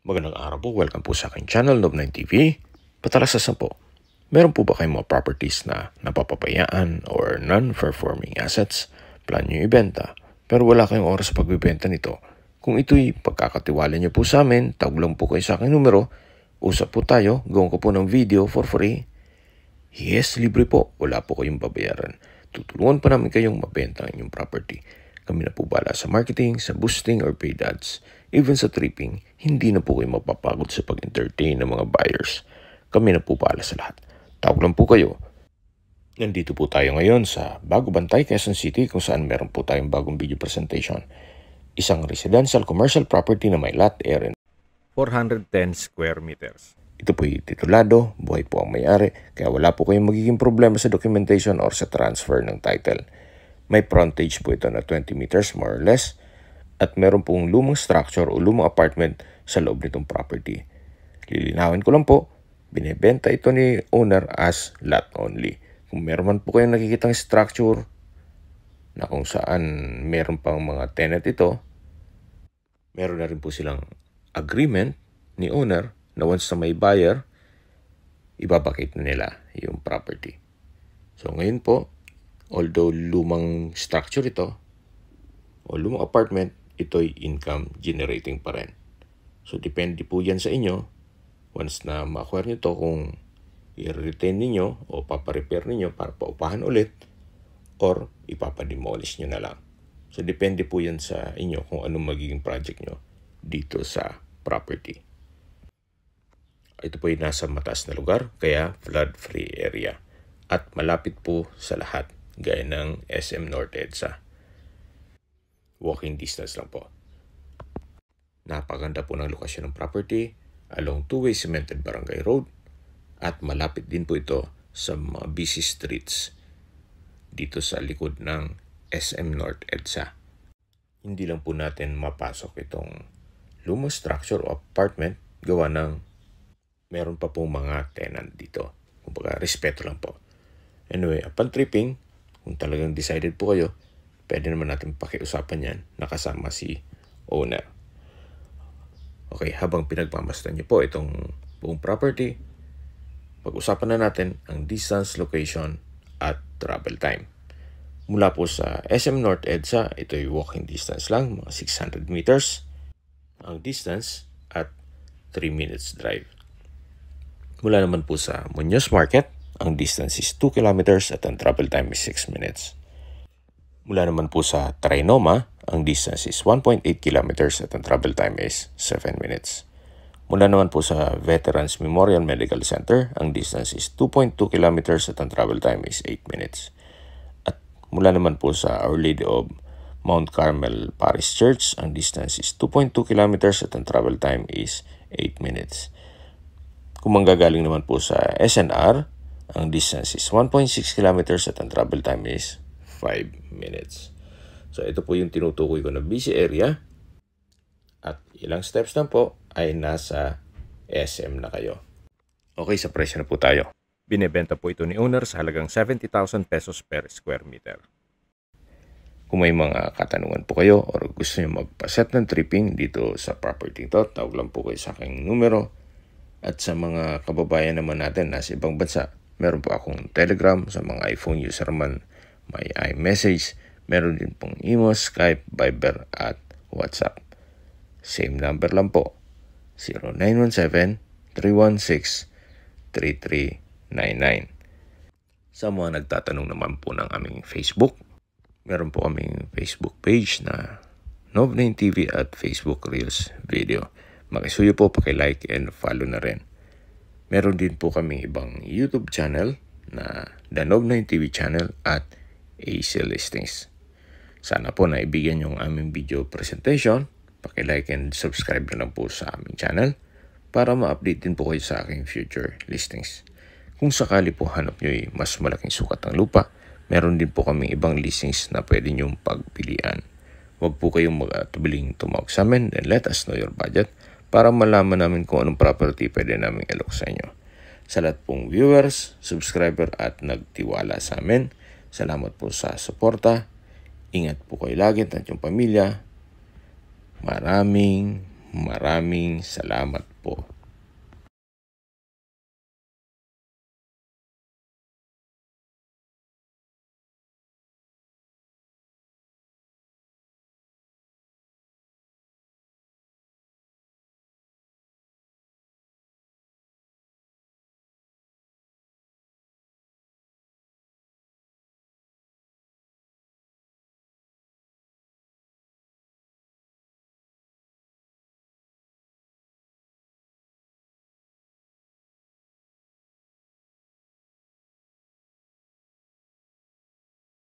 Magandang araw po. Welcome po sa aking channel, Nob9 TV. Patalasa po. Meron po ba kayong mga properties na napapapayaan or non-performing assets? Plan nyo ibenta, pero wala kayong oras sa pagbibenta nito. Kung ito'y pagkakatiwala nyo po sa amin, tawag lang po kayo sa aking numero. Usap po tayo, gawin ko po ng video for free. Yes, libre po. Wala po kayong babayaran. Tutulungan pa namin kayong mabenta ang inyong property. Kami na po bala sa marketing, sa boosting or paid ads. Even sa tripping, hindi na po kayo mapapagod sa pag-entertain ng mga buyers. Kami na po bala sa lahat. Tawag lang po kayo. Nandito po tayo ngayon sa Bago Bantay, Quezon City kung saan meron po tayong bagong video presentation. Isang residential commercial property na may lot area 410 square meters. Ito po'y titulado, buhay po ang may-ari, kaya wala po kayong magiging problema sa documentation or sa transfer ng title. May frontage po ito na 20 meters more or less at meron pong lumang structure o lumang apartment sa loob nitong property. Lilinawin ko lang po, binebenta ito ni owner as lot only. Kung meron man po kayong nakikitang structure na kung saan meron pang mga tenant ito, meron na rin po silang agreement ni owner na once na may buyer, ibabakit na nila yung property. So ngayon po, Although lumang structure ito, o lumang apartment, ito'y income generating pa rin. So, depende po yan sa inyo. Once na ma-acquire nyo to, kung i-retain ninyo o paparepair ninyo para paupahan ulit or ipapademolish nyo na lang. So, depende po yan sa inyo kung anong magiging project nyo dito sa property. Ito po ay nasa mataas na lugar, kaya flood-free area. At malapit po sa lahat gaya ng SM North EDSA. Walking distance lang po. Napaganda po ng lokasyon ng property along two-way cemented barangay road at malapit din po ito sa mga busy streets dito sa likod ng SM North EDSA. Hindi lang po natin mapasok itong lumang structure o apartment gawa ng meron pa po mga tenant dito. Kumbaga, respeto lang po. Anyway, upon tripping, kung talagang decided po kayo, pwede naman natin pakiusapan yan nakasama si owner. Okay, habang pinagmamasdan niyo po itong buong property, pag-usapan na natin ang distance, location, at travel time. Mula po sa SM North EDSA, ito'y walking distance lang, mga 600 meters. Ang distance at 3 minutes drive. Mula naman po sa Munoz Market, ang distance is 2 kilometers at ang travel time is 6 minutes. Mula naman po sa Trinoma, ang distance is 1.8 kilometers at ang travel time is 7 minutes. Mula naman po sa Veterans Memorial Medical Center, ang distance is 2.2 kilometers at ang travel time is 8 minutes. At mula naman po sa Our Lady of Mount Carmel Parish Church, ang distance is 2.2 kilometers at ang travel time is 8 minutes. Kung manggagaling naman po sa SNR, ang distance is 1.6 kilometers at ang travel time is 5 minutes. So ito po yung tinutukoy ko na busy area. At ilang steps lang po ay nasa SM na kayo. Okay, sa presyo na po tayo. Binebenta po ito ni owner sa halagang 70,000 pesos per square meter. Kung may mga katanungan po kayo o gusto nyo magpa-set ng tripping dito sa property to, tawag lang po kayo sa aking numero. At sa mga kababayan naman natin na sa ibang bansa, Meron po akong Telegram sa mga iPhone user man. May iMessage. Meron din pong Imo, Skype, Viber at WhatsApp. Same number lang po. 0917-316-3399. Sa mga nagtatanong naman po ng aming Facebook, meron po kaming Facebook page na Novnain TV at Facebook Reels video. Makisuyo po, paki-like and follow na rin. Meron din po kami ibang YouTube channel na The 9 TV channel at AC Listings. Sana po naibigyan yung aming video presentation. Pakilike and subscribe na lang po sa aming channel para ma-update din po kayo sa aking future listings. Kung sakali po hanap nyo ay eh, mas malaking sukat ng lupa, meron din po kami ibang listings na pwede nyong pagpilian. Huwag po kayong mag-atubiling tumawag sa amin and let us know your budget para malaman namin kung anong property pwede namin ilok sa inyo. Salamat lahat pong viewers, subscriber at nagtiwala sa amin, salamat po sa suporta. Ingat po kayo lagi at yung pamilya. Maraming maraming salamat po.